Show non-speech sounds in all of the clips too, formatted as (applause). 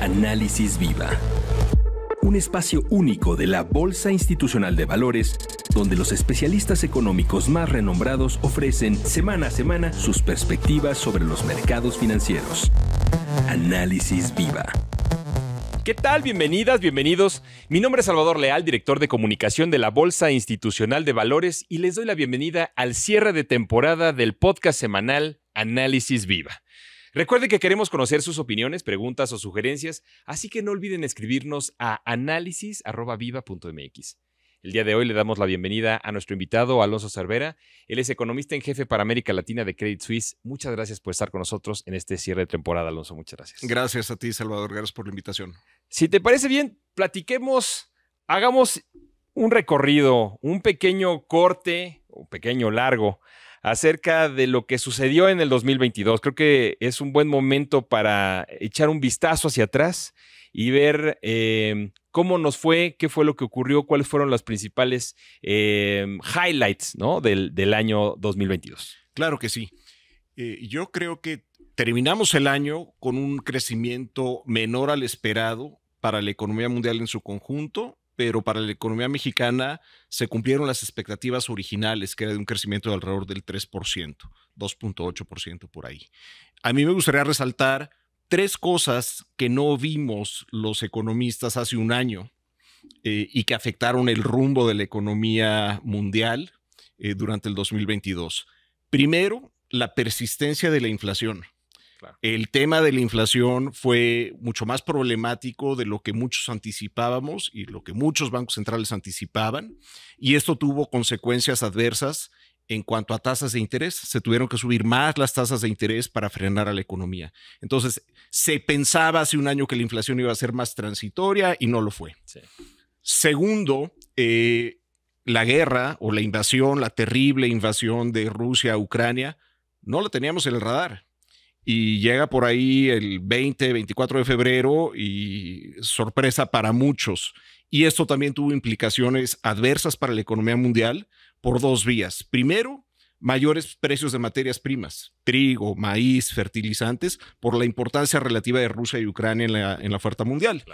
Análisis Viva. Un espacio único de la Bolsa Institucional de Valores, donde los especialistas económicos más renombrados ofrecen semana a semana sus perspectivas sobre los mercados financieros. Análisis Viva. ¿Qué tal? Bienvenidas, bienvenidos. Mi nombre es Salvador Leal, director de comunicación de la Bolsa Institucional de Valores, y les doy la bienvenida al cierre de temporada del podcast semanal Análisis Viva. Recuerde que queremos conocer sus opiniones, preguntas o sugerencias, así que no olviden escribirnos a análisis.viva.mx. El día de hoy le damos la bienvenida a nuestro invitado Alonso Cervera. Él es economista en jefe para América Latina de Credit Suisse. Muchas gracias por estar con nosotros en este cierre de temporada, Alonso. Muchas gracias. Gracias a ti, Salvador. Gracias por la invitación. Si te parece bien, platiquemos, hagamos un recorrido, un pequeño corte, un pequeño largo acerca de lo que sucedió en el 2022. Creo que es un buen momento para echar un vistazo hacia atrás y ver eh, cómo nos fue, qué fue lo que ocurrió, cuáles fueron las principales eh, highlights del, año 2022. Claro que sí. Eh, yo creo que terminamos el año con un crecimiento menor al esperado para la economía mundial en su conjunto pero para la economía mexicana se cumplieron las expectativas originales, que era de un crecimiento de alrededor del 3%, 2.8% por ahí. A mí me gustaría resaltar tres cosas que no vimos los economistas hace un año eh, y que afectaron el rumbo de la economía mundial eh, durante el 2022. Primero, la persistencia de la inflación. El tema de la inflación fue mucho más problemático de lo que muchos anticipábamos y lo que muchos bancos centrales anticipaban, y esto tuvo consecuencias adversas en cuanto a tasas de interés, se tuvieron que subir más las tasas de interés para frenar a la economía. Entonces, se pensaba hace un año que la inflación iba a ser más transitoria y no lo fue. Segundo, eh, la guerra o la invasión, la terrible invasión de Rusia a Ucrania, no la teníamos en el radar y llega por ahí el 20, 24 de febrero y sorpresa para muchos. Y esto también tuvo implicaciones adversas para la economía mundial por dos vías. Primero, mayores precios de materias primas, trigo, maíz, fertilizantes, por la importancia relativa de Rusia y Ucrania en la, oferta mundial.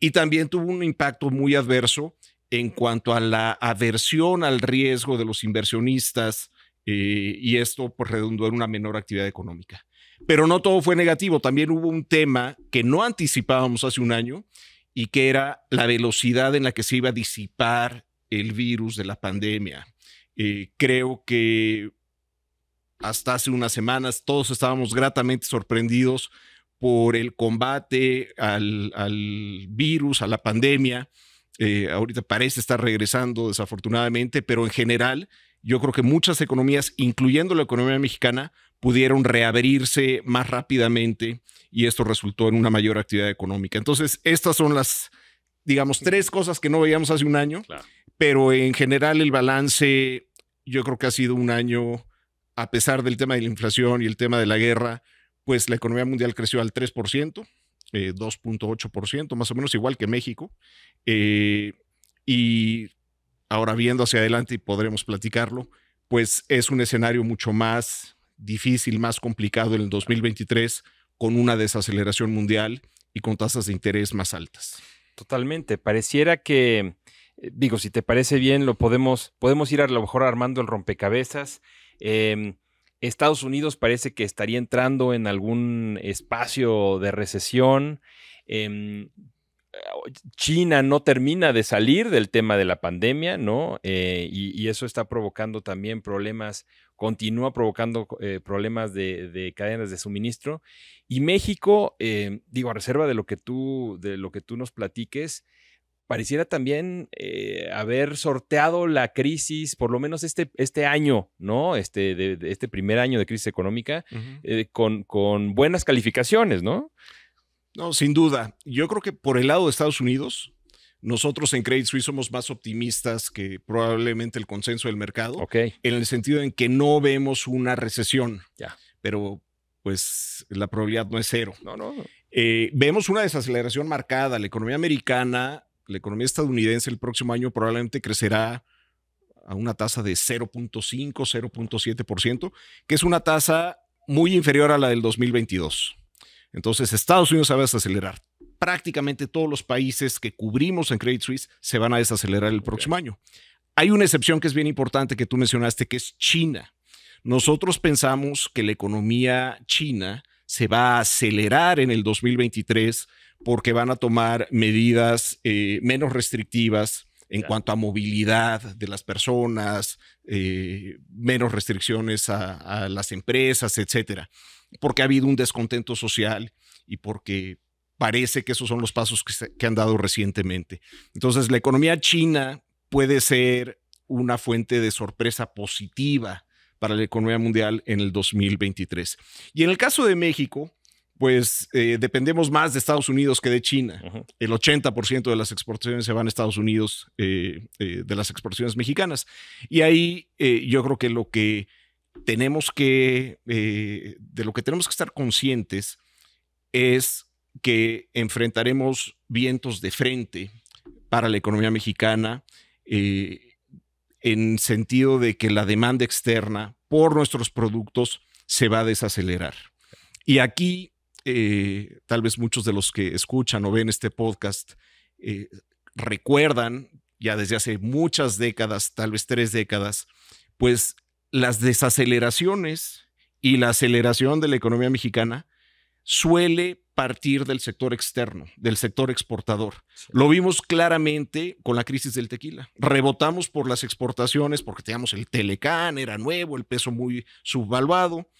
Y también tuvo un impacto muy adverso en cuanto a la aversión al riesgo de los inversionistas eh, y esto por pues, redundó en una menor actividad económica. Pero no todo fue negativo, también hubo un tema que no anticipábamos hace un año y que era la velocidad en la que se iba a disipar el virus de la pandemia. Eh, creo que hasta hace unas semanas todos estábamos gratamente sorprendidos por el combate al, virus, a la pandemia. Eh, ahorita parece estar regresando desafortunadamente, pero en general yo creo que muchas economías, incluyendo la economía mexicana, pudieron reabrirse más rápidamente y esto resultó en una mayor actividad económica. Entonces, estas son las, digamos, tres cosas que no veíamos hace un año, pero en general el balance, yo creo que ha sido un año, a pesar del tema de la inflación y el tema de la guerra, pues la economía mundial creció al 3%, 2.8%, eh, más o menos igual que México. Eh, y ahora viendo hacia adelante y podremos platicarlo, pues es un escenario mucho más difícil, más complicado en el 2023 con una desaceleración mundial y con tasas de interés más altas. Totalmente, pareciera que eh, digo, si te parece bien, lo podemos podemos ir a lo mejor armando el rompecabezas. Em, Estados Unidos parece que estaría entrando en algún espacio de recesión. Em, China no termina de salir del tema de la pandemia, ¿no? Eh, y, eso está provocando también problemas, continúa provocando eh, problemas de, cadenas de suministro. Y México, eh, digo, a reserva de lo que tú, de lo que tú nos platiques, pareciera también haber sorteado la crisis, por lo menos este, este año, ¿no? Este, de, este primer año de crisis económica, con, con buenas calificaciones, ¿no? No, sin duda. Yo creo que por el lado de Estados Unidos, nosotros en Credit Suisse somos más optimistas que probablemente el consenso del mercado, en el sentido en que no vemos una recesión, Ya. pero pues la probabilidad no es cero. No, no, eh, vemos una desaceleración marcada. La economía americana, la economía estadounidense el próximo año probablemente crecerá a una tasa de 0.5, 0.7%, que es una tasa muy inferior a la del 2022. Entonces, Estados Unidos se va a desacelerar. Prácticamente todos los países que cubrimos en Credit Suisse se van a desacelerar el próximo año. Hay una excepción que es bien importante que tú mencionaste, que es China. Nosotros pensamos que la economía china se va a acelerar en el 2023 porque van a tomar medidas eh, menos restrictivas en cuanto a movilidad de las personas, eh, menos restricciones a, las empresas, etcétera, porque ha habido un descontento social y porque parece que esos son los pasos que, que han dado recientemente. Entonces, la economía china puede ser una fuente de sorpresa positiva para la economía mundial en el 2023. Y en el caso de México, pues eh, dependemos más de Estados Unidos que de China. El 80% de las exportaciones se van a Estados Unidos eh, eh, de las exportaciones mexicanas. Y ahí yo creo que lo que tenemos que, de lo que tenemos que estar conscientes es que enfrentaremos vientos de frente para la economía mexicana en sentido de que la demanda externa por nuestros productos se va a desacelerar. Y aquí eh, tal vez muchos de los que escuchan o ven este podcast eh, recuerdan ya desde hace muchas décadas, tal vez tres décadas, pues las desaceleraciones y la aceleración de la economía mexicana suele partir del sector externo, del sector exportador. Lo vimos claramente con la crisis del tequila. Rebotamos por las exportaciones porque teníamos el Telecán, era nuevo, el peso muy subvaluado.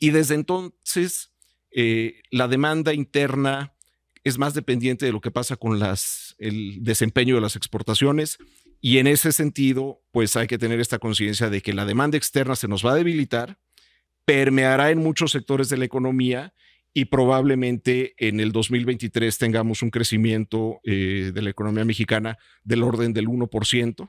Y desde entonces eh, la demanda interna es más dependiente de lo que pasa con las, el desempeño de las exportaciones y en ese sentido, pues hay que tener esta conciencia de que la demanda externa se nos va a debilitar, permeará en muchos sectores de la economía y probablemente en el 2023 tengamos un crecimiento eh, de la economía mexicana del orden del 1%,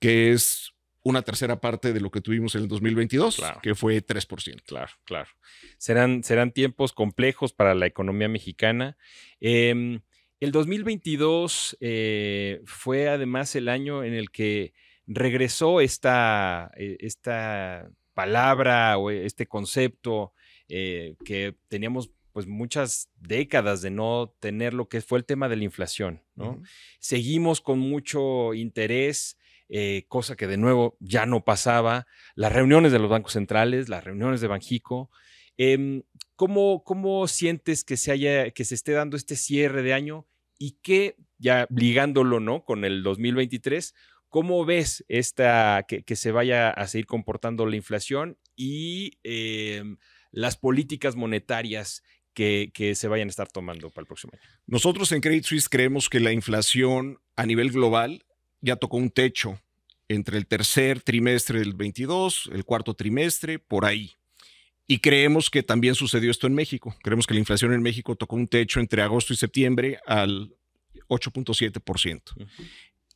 que es una tercera parte de lo que tuvimos en el 2022, que fue 3%. Claro, claro. Serán, serán tiempos complejos para la economía mexicana. Em, el 2022 eh, fue además el año en el que regresó esta, eh, esta palabra o este concepto eh, que teníamos pues muchas décadas de no tener lo que fue el tema de la inflación, ¿no? Seguimos con mucho interés eh, cosa que de nuevo ya no pasaba, las reuniones de los bancos centrales, las reuniones de Banjico. Em, ¿cómo, sientes que se, haya, que se esté dando este cierre de año y que ya ligándolo ¿no? con el 2023, cómo ves esta, que, se vaya a seguir comportando la inflación y em, las políticas monetarias que, que, se vayan a estar tomando para el próximo año? Nosotros en Credit Suisse creemos que la inflación a nivel global ya tocó un techo entre el tercer trimestre del 22, el cuarto trimestre, por ahí. Y creemos que también sucedió esto en México. Creemos que la inflación en México tocó un techo entre agosto y septiembre al 8.7%.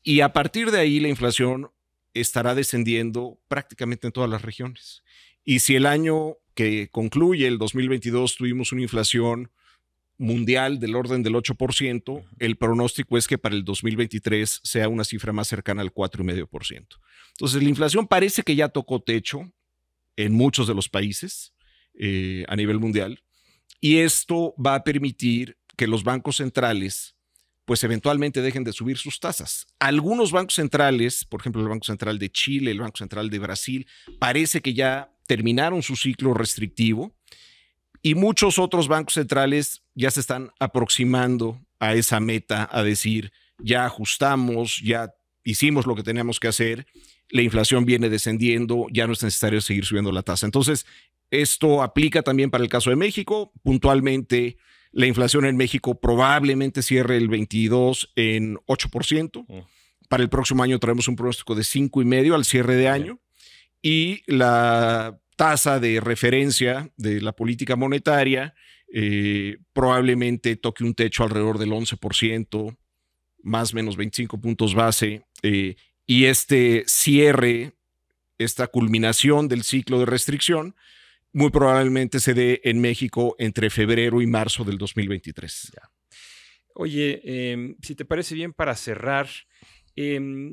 Y a partir de ahí la inflación estará descendiendo prácticamente en todas las regiones. Y si el año que concluye, el 2022, tuvimos una inflación mundial del orden del 8%, el pronóstico es que para el 2023 sea una cifra más cercana al 4,5%. Entonces, la inflación parece que ya tocó techo en muchos de los países eh, a nivel mundial y esto va a permitir que los bancos centrales pues eventualmente dejen de subir sus tasas. Algunos bancos centrales, por ejemplo el Banco Central de Chile, el Banco Central de Brasil, parece que ya terminaron su ciclo restrictivo y muchos otros bancos centrales ya se están aproximando a esa meta, a decir, ya ajustamos, ya hicimos lo que teníamos que hacer, la inflación viene descendiendo, ya no es necesario seguir subiendo la tasa. Entonces, esto aplica también para el caso de México. Puntualmente, la inflación en México probablemente cierre el 22 en 8%. Mm. Para el próximo año traemos un pronóstico de 5,5 al cierre de año. Y la tasa de referencia de la política monetaria eh, probablemente toque un techo alrededor del 11%, más o menos 25 puntos base, eh, y este cierre, esta culminación del ciclo de restricción, muy probablemente se dé en México entre febrero y marzo del 2023. Oye, em, si te parece bien para cerrar, em,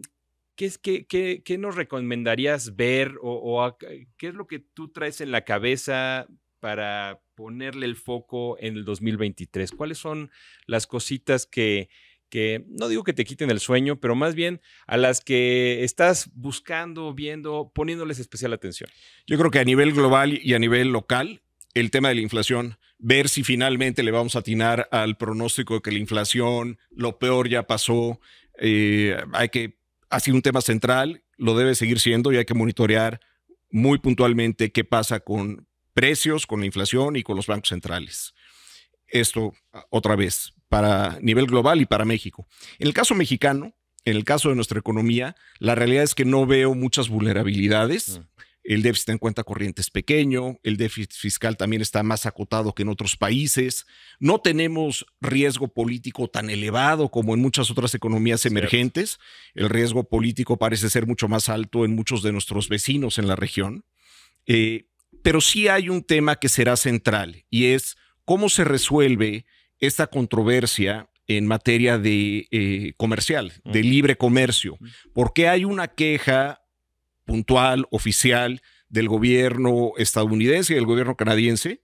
¿qué, qué, nos recomendarías ver o, eh, qué es lo que tú traes en la cabeza para ponerle el foco en el 2023? ¿Cuáles son las cositas que, que, no digo que te quiten el sueño, pero más bien a las que estás buscando, viendo, poniéndoles especial atención? Yo creo que a nivel global y a nivel local, el tema de la inflación, ver si finalmente le vamos a atinar al pronóstico de que la inflación, lo peor ya pasó, eh, hay que ha sido un tema central, lo debe seguir siendo y hay que monitorear muy puntualmente qué pasa con precios, con la inflación y con los bancos centrales. Esto ah, otra vez para nivel global y para México. En el caso mexicano, en el caso de nuestra economía, la realidad es que no veo muchas vulnerabilidades. Mm el déficit en cuenta corriente es pequeño, el déficit fiscal también está más acotado que en otros países, no tenemos riesgo político tan elevado como en muchas otras economías emergentes, el riesgo político parece ser mucho más alto en muchos de nuestros vecinos en la región, eh, pero sí hay un tema que será central y es cómo se resuelve esta controversia en materia de eh, comercial, de libre comercio, porque hay una queja puntual, oficial, del gobierno estadounidense y del gobierno canadiense,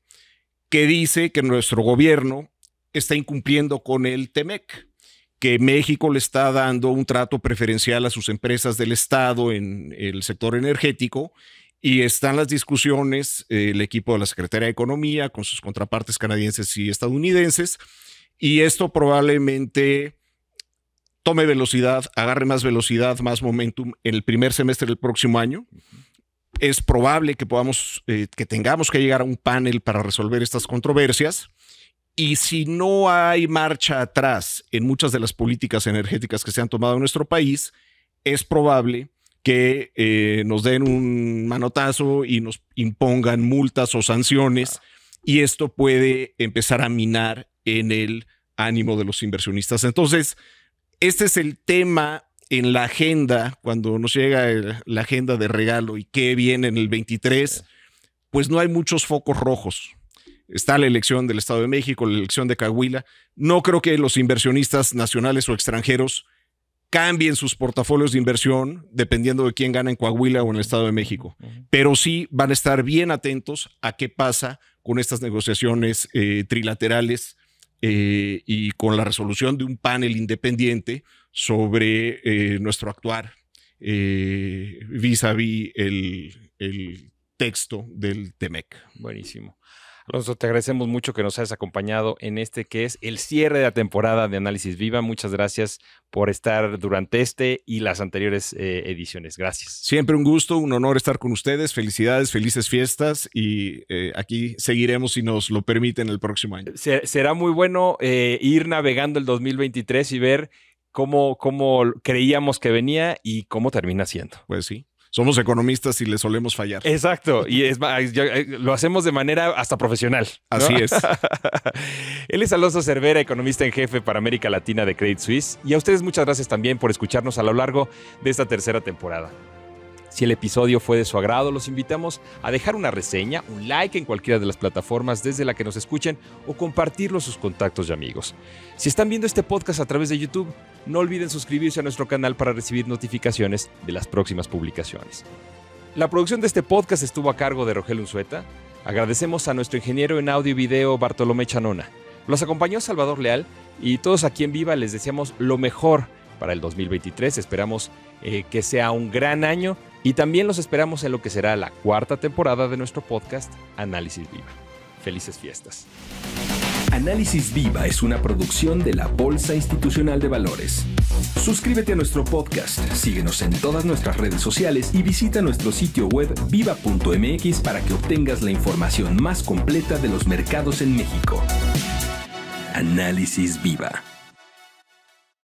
que dice que nuestro gobierno está incumpliendo con el TEMEC, que México le está dando un trato preferencial a sus empresas del Estado en el sector energético y están las discusiones, eh, el equipo de la Secretaría de Economía con sus contrapartes canadienses y estadounidenses, y esto probablemente tome velocidad, agarre más velocidad, más momentum en el primer semestre del próximo año. Es probable que podamos, eh, que tengamos que llegar a un panel para resolver estas controversias. Y si no hay marcha atrás en muchas de las políticas energéticas que se han tomado en nuestro país, es probable que eh, nos den un manotazo y nos impongan multas o sanciones. Y esto puede empezar a minar en el ánimo de los inversionistas. Entonces, este es el tema en la agenda, cuando nos llega la agenda de regalo y qué viene en el 23, pues no hay muchos focos rojos. Está la elección del Estado de México, la elección de Coahuila. No creo que los inversionistas nacionales o extranjeros cambien sus portafolios de inversión dependiendo de quién gana en Coahuila o en el Estado de México. Pero sí van a estar bien atentos a qué pasa con estas negociaciones eh, trilaterales eh, y con la resolución de un panel independiente sobre eh, nuestro actuar eh, vis a vis el, el texto del TEMEC. Buenísimo te agradecemos mucho que nos hayas acompañado en este que es el cierre de la temporada de Análisis Viva. Muchas gracias por estar durante este y las anteriores eh, ediciones. Gracias. Siempre un gusto, un honor estar con ustedes. Felicidades, felices fiestas y eh, aquí seguiremos si nos lo permiten el próximo año. será muy bueno eh, ir navegando el 2023 y ver cómo, cómo creíamos que venía y cómo termina siendo. Pues sí somos economistas y le solemos fallar. Exacto, y es lo hacemos de manera hasta profesional. Así es. (laughs) Él es Alonso Cervera, economista en jefe para América Latina de Credit Suisse. Y a ustedes muchas gracias también por escucharnos a lo largo de esta tercera temporada. Si el episodio fue de su agrado, los invitamos a dejar una reseña, un like en cualquiera de las plataformas desde la que nos escuchen o compartirlo sus contactos y amigos. Si están viendo este podcast a través de YouTube, no olviden suscribirse a nuestro canal para recibir notificaciones de las próximas publicaciones. La producción de este podcast estuvo a cargo de Rogel Unzueta. Agradecemos a nuestro ingeniero en audio y video Bartolomé Chanona. Los acompañó Salvador Leal y todos aquí en Viva les deseamos lo mejor para el 2023. Esperamos eh, que sea un gran año y también los esperamos en lo que será la cuarta temporada de nuestro podcast Análisis Viva. Felices fiestas. Análisis Viva es una producción de la Bolsa Institucional de Valores. Suscríbete a nuestro podcast, síguenos en todas nuestras redes sociales y visita nuestro sitio web viva.mx para que obtengas la información más completa de los mercados en México. Análisis Viva.